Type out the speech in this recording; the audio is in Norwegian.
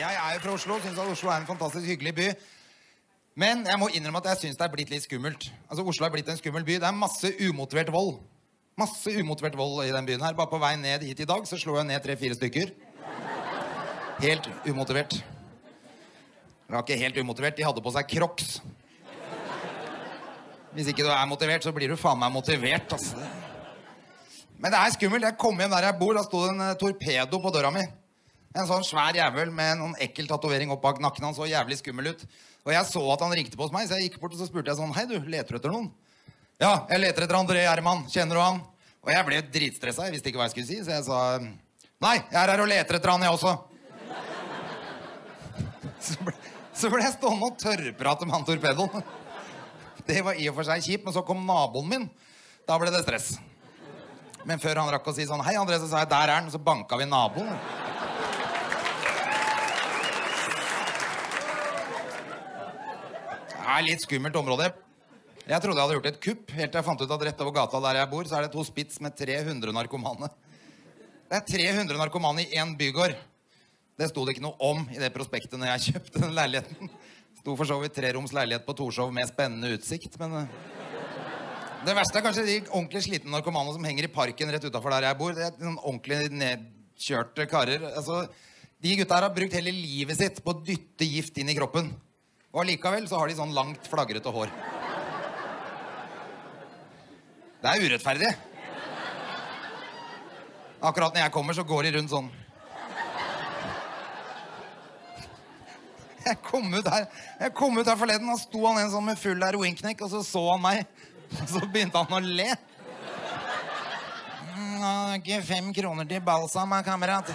Jeg er jo fra Oslo, og syns at Oslo er en fantastisk hyggelig by. Men jeg må innrømme at jeg syns det er blitt litt skummelt. Altså, Oslo er blitt en skummel by. Det er masse umotivert vold. Masse umotivert vold i den byen her. Bare på vei ned hit i dag så slo jeg ned tre-fire stykker. Helt umotivert. Det var ikke helt umotivert. De hadde på seg crocs. Hvis ikke du er motivert, så blir du faen meg motivert, altså. Men det er skummelt. Jeg kom hjem der jeg bor, da sto det en torpedo på døra mi. En sånn svær jævel med noen ekkel tatovering opp bak nakken. Han så jævlig skummel ut. Og jeg så at han ringte på hos meg, så jeg gikk bort og så spurte jeg sånn Hei, du, leter du etter noen? Ja, jeg leter etter André Gjerman. Kjenner du han? Og jeg ble dritstressa. Jeg visste ikke hva jeg skulle si, så jeg sa Nei, jeg er her og leter etter han, jeg også. Så ble, så ble jeg stående og tørrprate med han torpedoen. Det var i og for seg kjipt, men så kom naboen min. Da ble det stress. Men før han rakk å si sånn Hei, André, så sa jeg der er han. Og så banka vi naboen. er litt skummelt område. Jeg trodde jeg hadde gjort et kupp, helt til jeg fant ut at rett over gata der jeg bor, så er det et hospits med 300 narkomane. Det er 300 narkomane i én bygård. Det sto det ikke noe om i det prospektet når jeg kjøpte den leiligheten. Sto for så vidt treroms leilighet på Torshov med spennende utsikt, men eh, Det verste er kanskje de ordentlig slitne narkomane som henger i parken rett utafor der jeg bor. Det er noen ordentlig nedkjørte karer. Altså, de gutta her har brukt hele livet sitt på å dytte gift inn i kroppen. Og allikevel så har de sånn langt, flagrete hår. Det er urettferdig. Akkurat når jeg kommer, så går de rundt sånn. Jeg kom ut her, jeg kom ut her forleden, da sto han en sånn med full heroinknekk, og så så han meg. Og så begynte han å le. Mm, ikke fem kroner til balsam, kamerat.